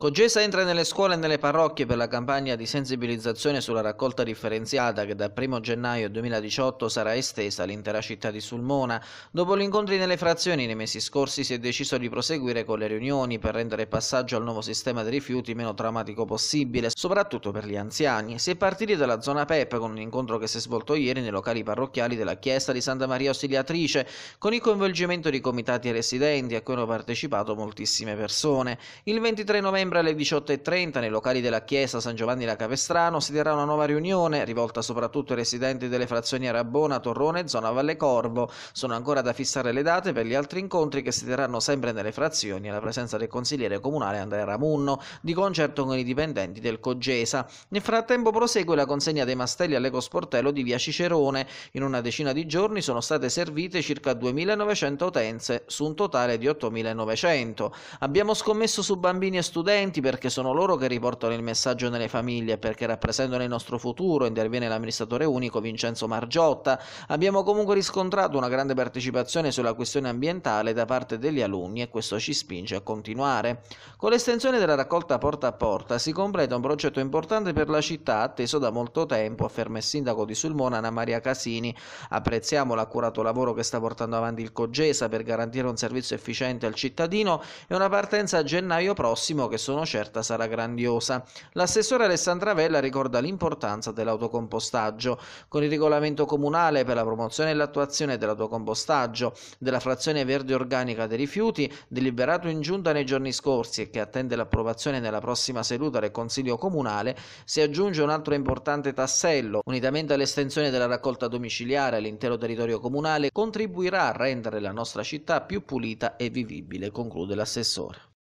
Cogesa entra nelle scuole e nelle parrocchie per la campagna di sensibilizzazione sulla raccolta differenziata che dal 1 gennaio 2018 sarà estesa all'intera città di Sulmona. Dopo gli incontri nelle frazioni nei mesi scorsi si è deciso di proseguire con le riunioni per rendere il passaggio al nuovo sistema dei rifiuti meno traumatico possibile, soprattutto per gli anziani. Si è partiti dalla zona PEP con un incontro che si è svolto ieri nei locali parrocchiali della chiesa di Santa Maria Ausiliatrice con il coinvolgimento di comitati e residenti a cui hanno partecipato moltissime persone. Il 23 novembre settembre alle 18.30 nei locali della Chiesa San Giovanni da Capestrano si terrà una nuova riunione rivolta soprattutto ai residenti delle frazioni Arabona, Torrone e zona Valle Corvo. Sono ancora da fissare le date per gli altri incontri che si terranno sempre nelle frazioni alla presenza del consigliere comunale Andrea Ramunno, di concerto con i dipendenti del Cogesa. Nel frattempo prosegue la consegna dei mastelli all'ecosportello di via Cicerone. In una decina di giorni sono state servite circa 2.900 utenze su un totale di 8.900. Abbiamo scommesso su bambini e studenti parenti perché sono loro che riportano il messaggio nelle famiglie, perché rappresentano il nostro futuro, interviene l'amministratore unico Vincenzo Margiotta. Abbiamo comunque riscontrato una grande partecipazione sulla questione ambientale da parte degli alunni e questo ci spinge a continuare. Con l'estensione della raccolta porta a porta si completa un progetto importante per la città atteso da molto tempo, afferma il sindaco di Sulmona Anna Maria Casini. Apprezziamo l'accurato lavoro che sta portando avanti il Cogesa per garantire un servizio efficiente al cittadino e una partenza a gennaio prossimo che sono certa sarà grandiosa. L'assessore Alessandra Vella ricorda l'importanza dell'autocompostaggio. Con il regolamento comunale per la promozione e l'attuazione dell'autocompostaggio, della frazione verde organica dei rifiuti, deliberato in giunta nei giorni scorsi e che attende l'approvazione nella prossima seduta del Consiglio Comunale, si aggiunge un altro importante tassello. Unitamente all'estensione della raccolta domiciliare all'intero territorio comunale, contribuirà a rendere la nostra città più pulita e vivibile, conclude l'assessore.